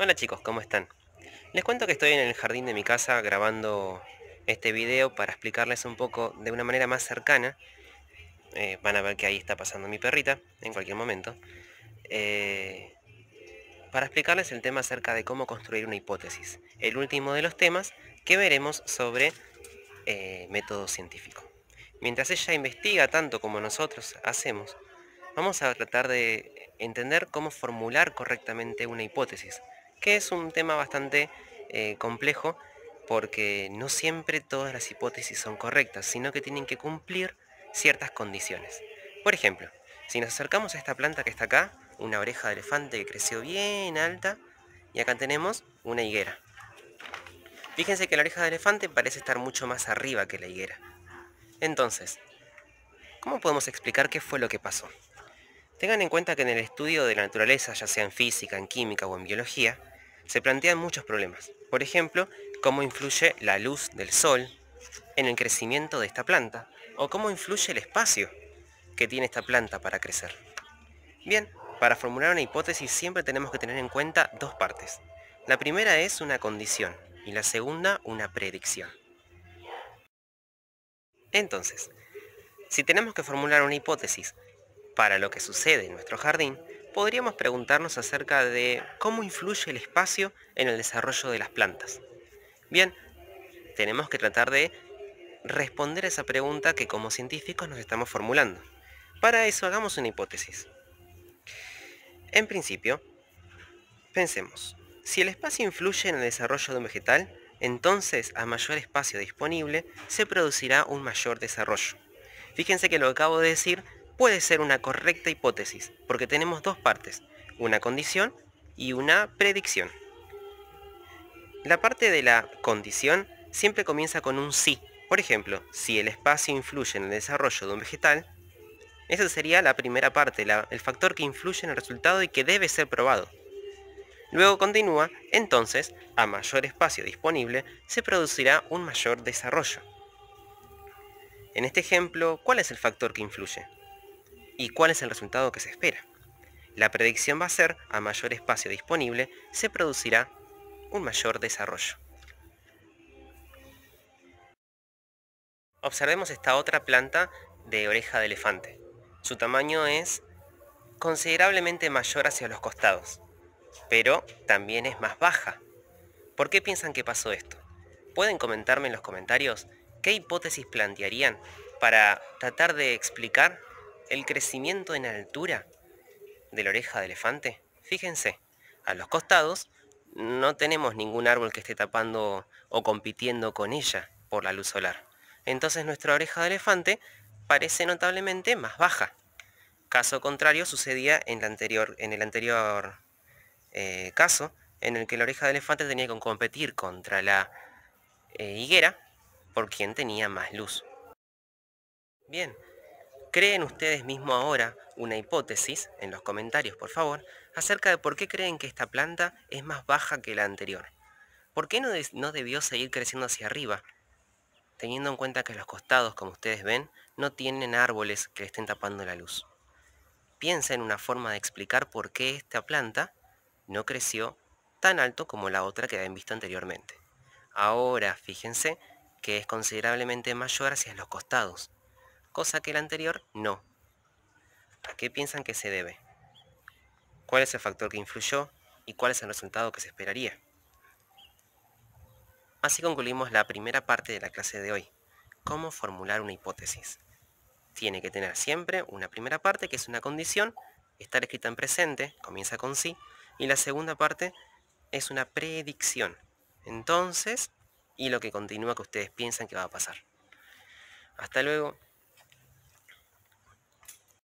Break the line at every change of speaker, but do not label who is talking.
Hola chicos, ¿cómo están? Les cuento que estoy en el jardín de mi casa grabando este video para explicarles un poco de una manera más cercana. Eh, van a ver que ahí está pasando mi perrita en cualquier momento. Eh, para explicarles el tema acerca de cómo construir una hipótesis. El último de los temas que veremos sobre eh, método científico. Mientras ella investiga tanto como nosotros hacemos, vamos a tratar de entender cómo formular correctamente una hipótesis que es un tema bastante eh, complejo porque no siempre todas las hipótesis son correctas, sino que tienen que cumplir ciertas condiciones. Por ejemplo, si nos acercamos a esta planta que está acá, una oreja de elefante que creció bien alta, y acá tenemos una higuera. Fíjense que la oreja de elefante parece estar mucho más arriba que la higuera. Entonces, ¿cómo podemos explicar qué fue lo que pasó? Tengan en cuenta que en el estudio de la naturaleza, ya sea en física, en química o en biología, se plantean muchos problemas. Por ejemplo, cómo influye la luz del sol en el crecimiento de esta planta o cómo influye el espacio que tiene esta planta para crecer. Bien, para formular una hipótesis siempre tenemos que tener en cuenta dos partes. La primera es una condición y la segunda una predicción. Entonces, si tenemos que formular una hipótesis para lo que sucede en nuestro jardín, podríamos preguntarnos acerca de cómo influye el espacio en el desarrollo de las plantas. Bien, tenemos que tratar de responder a esa pregunta que como científicos nos estamos formulando. Para eso hagamos una hipótesis. En principio, pensemos, si el espacio influye en el desarrollo de un vegetal, entonces a mayor espacio disponible se producirá un mayor desarrollo. Fíjense que lo acabo de decir puede ser una correcta hipótesis, porque tenemos dos partes, una condición y una predicción. La parte de la condición siempre comienza con un sí. Por ejemplo, si el espacio influye en el desarrollo de un vegetal, esa sería la primera parte, el factor que influye en el resultado y que debe ser probado. Luego continúa, entonces, a mayor espacio disponible, se producirá un mayor desarrollo. En este ejemplo, ¿cuál es el factor que influye? y cuál es el resultado que se espera. La predicción va a ser, a mayor espacio disponible, se producirá un mayor desarrollo. Observemos esta otra planta de oreja de elefante. Su tamaño es considerablemente mayor hacia los costados, pero también es más baja. ¿Por qué piensan que pasó esto? ¿Pueden comentarme en los comentarios qué hipótesis plantearían para tratar de explicar el crecimiento en altura de la oreja de elefante. Fíjense, a los costados no tenemos ningún árbol que esté tapando o compitiendo con ella por la luz solar. Entonces nuestra oreja de elefante parece notablemente más baja. Caso contrario sucedía en, anterior, en el anterior eh, caso, en el que la oreja de elefante tenía que competir contra la eh, higuera por quien tenía más luz. Bien, creen ustedes mismo ahora una hipótesis, en los comentarios por favor, acerca de por qué creen que esta planta es más baja que la anterior. ¿Por qué no, debió seguir creciendo hacia arriba? Teniendo en cuenta que los costados, como ustedes ven, no tienen árboles que estén tapando la luz. Piensa en una forma de explicar por qué esta planta no creció tan alto como la otra que habían visto anteriormente. Ahora fíjense que es considerablemente mayor hacia los costados, cosa que el anterior? No. ¿A qué piensan que se debe? ¿Cuál es el factor que influyó y cuál es el resultado que se esperaría? Así concluimos la primera parte de la clase de hoy, cómo formular una hipótesis. Tiene que tener siempre una primera parte que es una condición, estar escrita en presente, comienza con sí, y la segunda parte es una predicción. Entonces, y lo que continúa que ustedes piensan que va a pasar. Hasta luego.